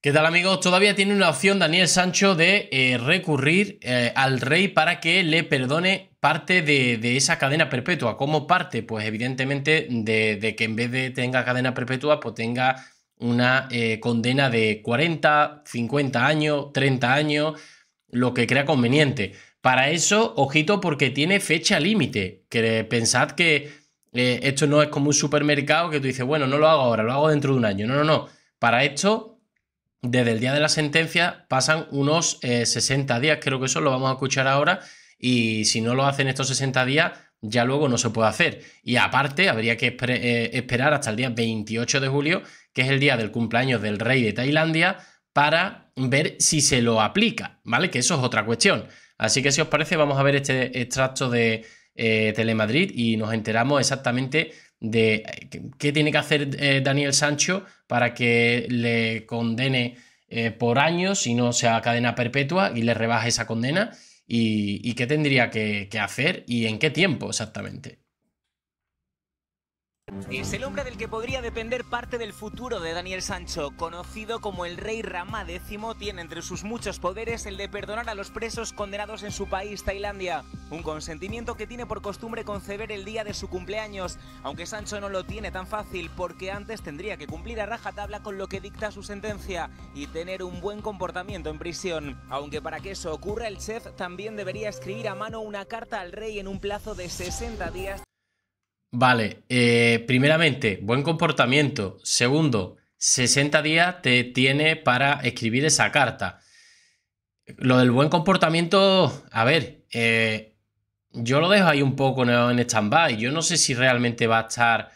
¿Qué tal amigos? Todavía tiene una opción Daniel Sancho de eh, recurrir eh, al rey para que le perdone parte de, esa cadena perpetua. ¿Cómo parte? Pues evidentemente de, que en vez de tenga cadena perpetua, pues tenga una eh, condena de 40, 50 años, 30 años, lo que crea conveniente. Para eso, ojito porque tiene fecha límite. Que pensad que esto no es como un supermercado que tú dices, bueno, no lo hago ahora, lo hago dentro de un año. No, no, no. Para esto desde el día de la sentencia pasan unos 60 eh, días, creo que eso lo vamos a escuchar ahora, y si no lo hacen estos 60 días, ya luego no se puede hacer. Y aparte, habría que eh, esperar hasta el día 28 de julio, que es el día del cumpleaños del rey de Tailandia, para ver si se lo aplica, ¿vale? Que eso es otra cuestión. Así que si os parece, vamos a ver este extracto de eh, Telemadrid y nos enteramos exactamente de eh, qué tiene que hacer eh, Daniel Sancho para que le condene eh, por años y no sea cadena perpetua y le rebaje esa condena y, qué tendría que, hacer y en qué tiempo exactamente. Es el hombre del que podría depender parte del futuro de Daniel Sancho. Conocido como el rey Rama X, tiene entre sus muchos poderes el de perdonar a los presos condenados en su país, Tailandia. Un consentimiento que tiene por costumbre conceder el día de su cumpleaños, aunque Sancho no lo tiene tan fácil porque antes tendría que cumplir a rajatabla con lo que dicta su sentencia y tener un buen comportamiento en prisión. Aunque para que eso ocurra, el chef también debería escribir a mano una carta al rey en un plazo de 60 días. Vale, eh, primeramente, buen comportamiento. Segundo, 60 días te tiene para escribir esa carta. Lo del buen comportamiento, a ver, eh, yo lo dejo ahí un poco en stand-by. Yo no sé si realmente va a estar...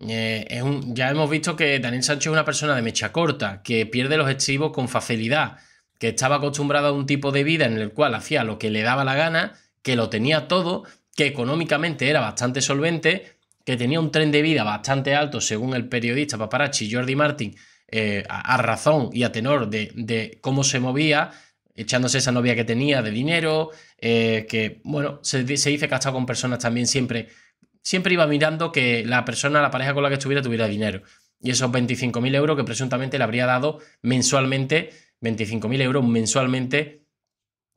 Eh, ya hemos visto que Daniel Sánchez es una persona de mecha corta, que pierde los estribos con facilidad, que estaba acostumbrado a un tipo de vida en el cual hacía lo que le daba la gana, que lo tenía todo que económicamente era bastante solvente, que tenía un tren de vida bastante alto, según el periodista paparazzi Jordi Martin, eh, a, razón y a tenor de, cómo se movía, echándose esa novia que tenía de dinero, eh, que, bueno, se, se, dice que ha estado con personas también siempre, siempre iba mirando que la persona, la pareja con la que estuviera, tuviera dinero. Y esos 25.000 euros que presuntamente le habría dado mensualmente, 25.000 euros mensualmente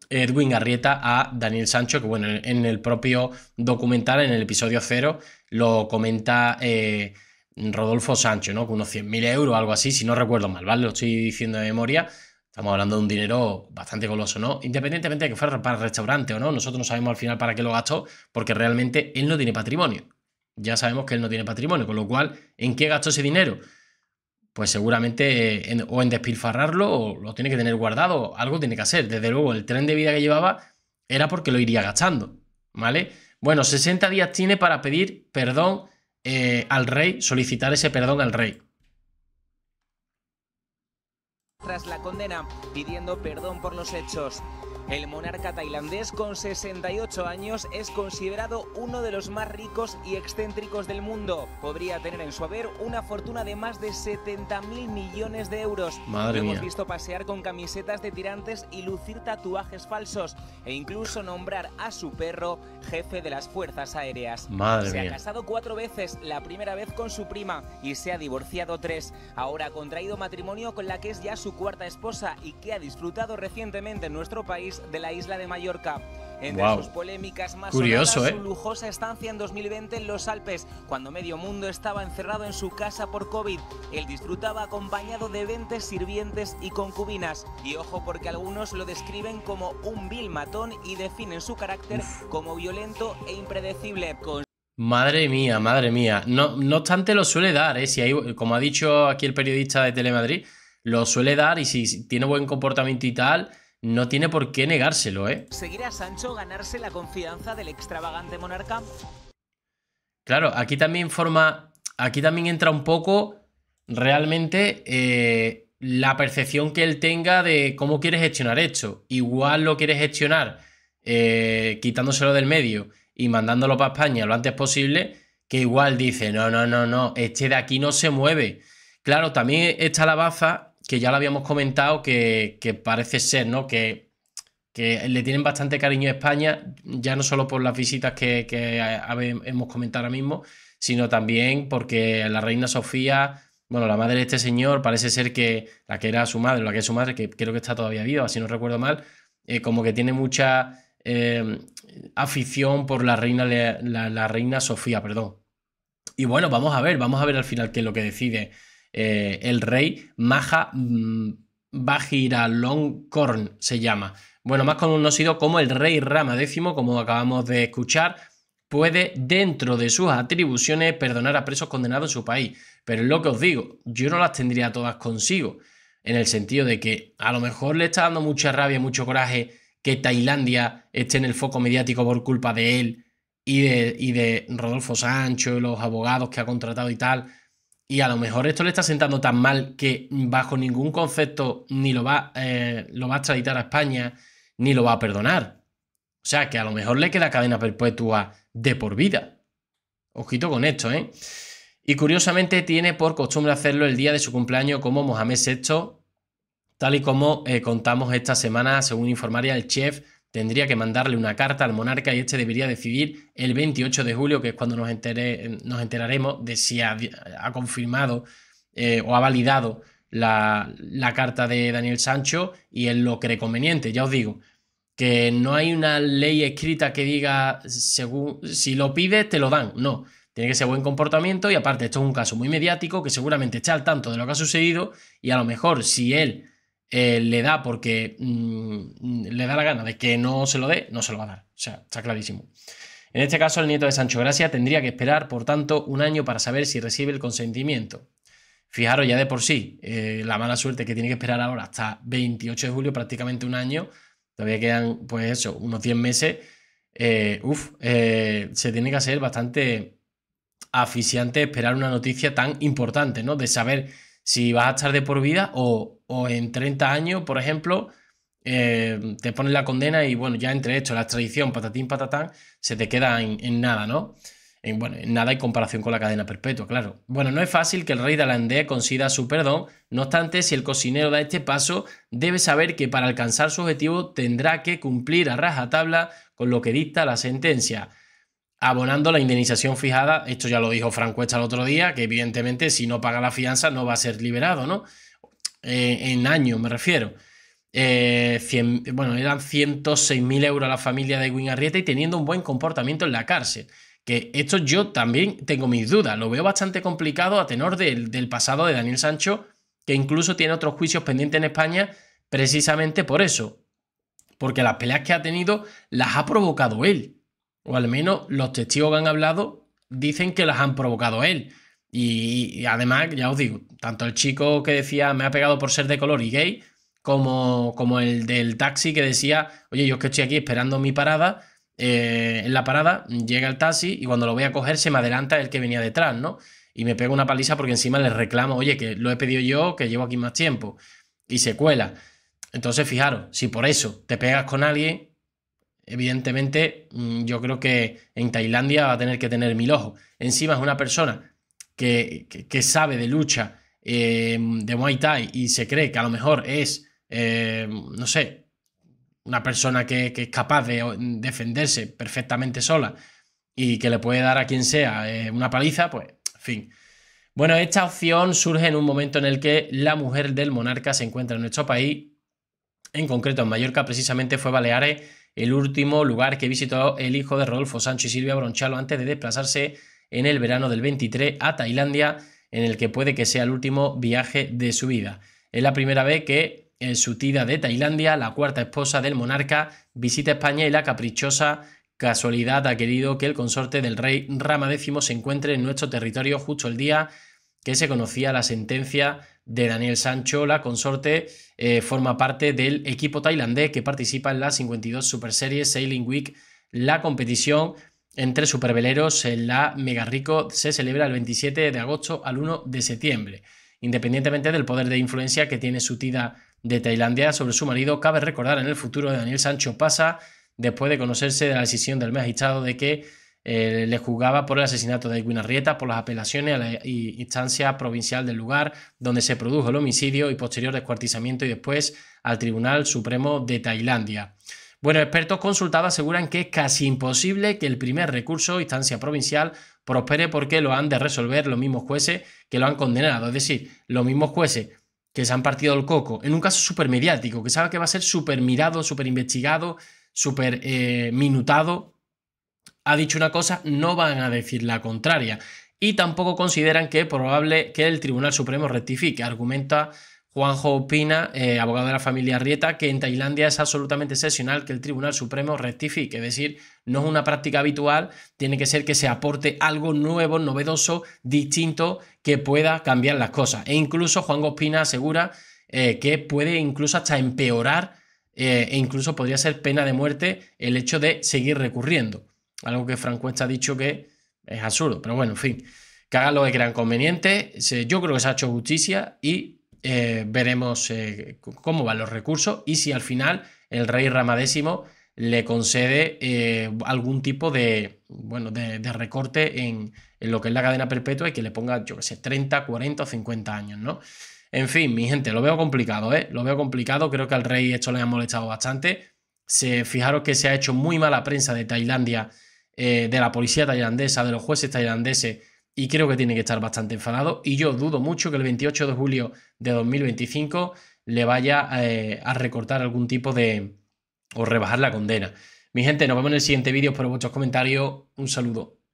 Edwin Garrieta a Daniel Sancho, que bueno, en el propio documental, en el episodio cero, lo comenta eh, Rodolfo Sancho, ¿no? Con unos 100.000 euros, algo así, si no recuerdo mal, ¿vale? Lo estoy diciendo de memoria. Estamos hablando de un dinero bastante goloso, ¿no? Independientemente de que fuera para el restaurante o no, nosotros no sabemos al final para qué lo gastó, porque realmente él no tiene patrimonio. Ya sabemos que él no tiene patrimonio, con lo cual, ¿en qué gastó ese dinero? pues seguramente eh, o en despilfarrarlo o lo tiene que tener guardado, algo tiene que hacer. Desde luego, el tren de vida que llevaba era porque lo iría gastando, ¿vale? Bueno, 60 días tiene para pedir perdón eh, al rey, solicitar ese perdón al rey tras la condena, pidiendo perdón por los hechos. El monarca tailandés con 68 años es considerado uno de los más ricos y excéntricos del mundo. Podría tener en su haber una fortuna de más de 70 mil millones de euros. Madre Lo hemos visto pasear con camisetas de tirantes y lucir tatuajes falsos e incluso nombrar a su perro jefe de las fuerzas aéreas. se ha casado cuatro veces, la primera vez con su prima y se ha divorciado tres. Ahora ha contraído matrimonio con la que es ya su cuarta esposa y que ha disfrutado recientemente en nuestro país de la isla de Mallorca. Entre sus polémicas más Curioso, ¿eh? su lujosa estancia en 2020 en los Alpes, cuando medio mundo estaba encerrado en su casa por COVID. Él disfrutaba acompañado de 20 sirvientes y concubinas. Y ojo porque algunos lo describen como un vil matón y definen su carácter como violento e impredecible. Con Madre mía, madre mía. No, no obstante, lo suele dar, ¿eh? Si hay, como ha dicho aquí el periodista de Telemadrid, lo suele dar y si tiene buen comportamiento y tal, no tiene por qué negárselo, ¿eh? ¿Seguirá Sancho ganarse la confianza del extravagante monarca? Claro, aquí también forma. Aquí también entra un poco realmente eh, la percepción que él tenga de cómo quiere gestionar esto. Igual lo quiere gestionar eh, quitándoselo del medio y mandándolo para España lo antes posible, que igual dice, no, no, no, no, este de aquí no se mueve. Claro, también está la baza que ya lo habíamos comentado, que, parece ser, ¿no? Que, que, le tienen bastante cariño a España, ya no solo por las visitas que, hemos comentado ahora mismo, sino también porque la reina Sofía, bueno, la madre de este señor, parece ser que la que era su madre, la que es su madre, que creo que está todavía viva, si no recuerdo mal, eh, como que tiene mucha eh, afición por la reina, la reina Sofía, perdón. Y bueno, vamos a ver, vamos a ver al final qué es lo que decide eh, el rey Maha Vajiralongkorn, mm, se llama. Bueno, más conocido como el rey Rama X, como acabamos de escuchar, puede, dentro de sus atribuciones, perdonar a presos condenados en su país. Pero es lo que os digo, yo no las tendría todas consigo, en el sentido de que a lo mejor le está dando mucha rabia, mucho coraje que Tailandia esté en el foco mediático por culpa de él y de, y de Rodolfo Sancho, los abogados que ha contratado y tal. Y a lo mejor esto le está sentando tan mal que bajo ningún concepto ni lo va, eh, lo va a extraditar a España ni lo va a perdonar. O sea que a lo mejor le queda cadena perpetua de por vida. Ojito con esto, ¿eh? Y curiosamente tiene por costumbre hacerlo el día de su cumpleaños como Mohamed VI, tal y como eh, contamos esta semana, según informaría el chef tendría que mandarle una carta al monarca y este debería decidir el 28 de julio, que es cuando nos, nos enteraremos de si ha, confirmado eh, o ha validado la, carta de Daniel Sancho y él lo cree conveniente. Ya os digo, que no hay una ley escrita que diga, según, si lo pides, te lo dan. No, tiene que ser buen comportamiento y aparte esto es un caso muy mediático que seguramente está al tanto de lo que ha sucedido y a lo mejor si él eh, le da porque mm, le da la gana de que no se lo dé, no se lo va a dar. O sea, está clarísimo. En este caso, el nieto de Sancho Gracia tendría que esperar, por tanto, un año para saber si recibe el consentimiento. Fijaros ya de por sí, eh, la mala suerte que tiene que esperar ahora hasta 28 de julio, prácticamente un año, todavía quedan, pues eso, unos 10 meses. Eh, uf, eh, se tiene que hacer bastante aficiante esperar una noticia tan importante, ¿no? De saber si vas a estar de por vida o o en 30 años, por ejemplo, eh, te pones la condena y bueno, ya entre hecho la extradición, patatín, patatán, se te queda en, nada, ¿no? En, bueno, en nada en comparación con la cadena perpetua, claro. Bueno, no es fácil que el rey de Alandé consiga su perdón, no obstante, si el cocinero da este paso, debe saber que para alcanzar su objetivo tendrá que cumplir a rajatabla con lo que dicta la sentencia abonando la indemnización fijada. Esto ya lo dijo Franco Esta el otro día, que evidentemente si no paga la fianza no va a ser liberado, ¿no? Eh, en año, me refiero. Eh, bueno, eran 106.000 euros la familia de Win y teniendo un buen comportamiento en la cárcel. Que esto yo también tengo mis dudas, lo veo bastante complicado a tenor del, del pasado de Daniel Sancho, que incluso tiene otros juicios pendientes en España precisamente por eso. Porque las peleas que ha tenido las ha provocado él. O al menos los testigos que han hablado dicen que las han provocado él. Y, además, ya os digo, tanto el chico que decía me ha pegado por ser de color y gay, como, como el del taxi que decía, oye, yo es que estoy aquí esperando mi parada, eh, en la parada llega el taxi y cuando lo voy a coger se me adelanta el que venía detrás, ¿no? Y me pega una paliza porque encima le reclamo, oye, que lo he pedido yo, que llevo aquí más tiempo. Y se cuela. Entonces, fijaros, si por eso te pegas con alguien, evidentemente mm, yo creo que en Tailandia va a tener que tener mil ojos. Encima es una persona que, sabe de lucha, eh, de Muay Thai, y se cree que a lo mejor es, eh, no sé, una persona que, es capaz de defenderse perfectamente sola y que le puede dar a quien sea eh, una paliza, pues, en fin. Bueno, esta opción surge en un momento en el que la mujer del monarca se encuentra en nuestro país, en concreto en Mallorca, precisamente fue Baleares el último lugar que visitó el hijo de Rodolfo Sancho y Silvia Bronchalo antes de desplazarse en el verano del 23 a Tailandia, en el que puede que sea el último viaje de su vida. Es la primera vez que en eh, su tida de Tailandia, la cuarta esposa del monarca, visita España y la caprichosa casualidad ha querido que el consorte del rey Rama X se encuentre en nuestro territorio justo el día que se conocía la sentencia de Daniel Sancho. La consorte eh, forma parte del equipo tailandés que participa en la 52 Super Series Sailing Week, la competición entre superveleros en la Mega Rico se celebra el 27 de agosto al 1 de septiembre. Independientemente del poder de influencia que tiene su tía de Tailandia sobre su marido, cabe recordar en el futuro de Daniel Sancho pasa después de conocerse de la decisión del magistrado de que eh, le juzgaba por el asesinato de Edwin por las apelaciones a la instancia provincial del lugar donde se produjo el homicidio y posterior descuartizamiento y después al Tribunal Supremo de Tailandia. Bueno, expertos consultados aseguran que es casi imposible que el primer recurso, instancia provincial, prospere porque lo han de resolver los mismos jueces que lo han condenado. Es decir, los mismos jueces que se han partido el coco en un caso mediático, que sabe que va a ser súper mirado, súper investigado, súper eh, minutado, ha dicho una cosa, no van a decir la contraria. Y tampoco consideran que es probable que el Tribunal Supremo rectifique. Argumenta Juanjo opina, eh, abogado de la familia Rieta, que en Tailandia es absolutamente excepcional que el Tribunal Supremo rectifique, es decir, no es una práctica habitual, tiene que ser que se aporte algo nuevo, novedoso, distinto, que pueda cambiar las cosas. E incluso Juanjo Opina asegura eh, que puede incluso hasta empeorar eh, e incluso podría ser pena de muerte el hecho de seguir recurriendo. Algo que Franco está dicho que es absurdo, pero bueno, en fin, que hagan lo que crean conveniente. Yo creo que se ha hecho justicia y eh, veremos eh, cómo van los recursos y si al final el rey Ramadésimo le concede eh, algún tipo de, bueno, de, recorte en, lo que es la cadena perpetua y que le ponga, yo qué sé, 30, 40 o 50 años, ¿no? En fin, mi gente, lo veo complicado, Lo veo complicado, creo que al rey esto le ha molestado bastante. Se, fijaros que se ha hecho muy mala prensa de Tailandia, de la policía tailandesa, de los jueces tailandeses y creo que tiene que estar bastante enfadado y yo dudo mucho que el 28 de julio de 2025 le vaya eh, a recortar algún tipo de... o rebajar la condena. Mi gente, nos vemos en el siguiente vídeo, por vuestros comentarios, un saludo.